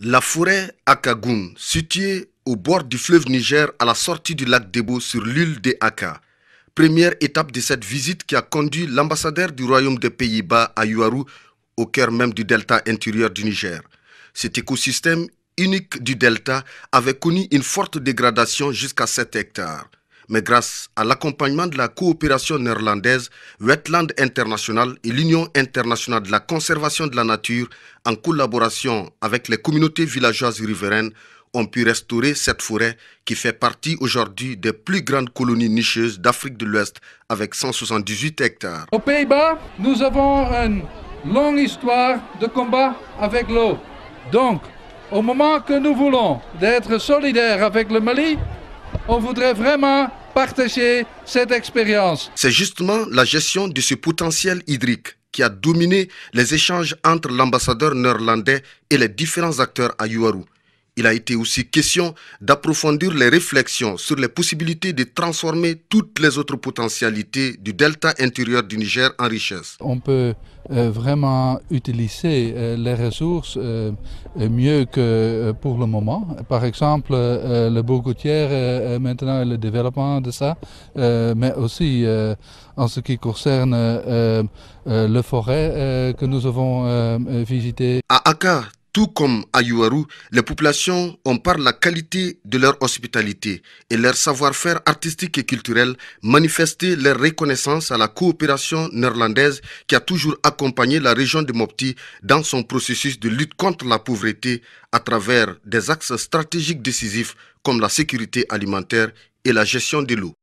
La forêt Akagoun, située au bord du fleuve Niger à la sortie du lac Debo sur l'île de Aka. Première étape de cette visite qui a conduit l'ambassadeur du Royaume des Pays-Bas à Yuaru, au cœur même du delta intérieur du Niger. Cet écosystème unique du delta avait connu une forte dégradation jusqu'à 7 hectares mais grâce à l'accompagnement de la coopération néerlandaise, Wetland International et l'Union internationale de la conservation de la nature, en collaboration avec les communautés villageoises riveraines, ont pu restaurer cette forêt qui fait partie aujourd'hui des plus grandes colonies nicheuses d'Afrique de l'Ouest avec 178 hectares. Aux Pays-Bas, nous avons une longue histoire de combat avec l'eau. Donc, au moment que nous voulons d'être solidaires avec le Mali, on voudrait vraiment partager cette expérience. C'est justement la gestion de ce potentiel hydrique qui a dominé les échanges entre l'ambassadeur néerlandais et les différents acteurs à Yuaru. Il a été aussi question d'approfondir les réflexions sur les possibilités de transformer toutes les autres potentialités du delta intérieur du Niger en richesse. On peut euh, vraiment utiliser euh, les ressources euh, mieux que pour le moment. Par exemple, le beau bourgoutière, maintenant, le développement de ça, mais aussi en ce qui concerne le forêt que nous avons visité. À Aka, tout comme à Yuaru, les populations ont par la qualité de leur hospitalité et leur savoir-faire artistique et culturel manifesté leur reconnaissance à la coopération néerlandaise qui a toujours accompagné la région de Mopti dans son processus de lutte contre la pauvreté à travers des axes stratégiques décisifs comme la sécurité alimentaire et la gestion de l'eau.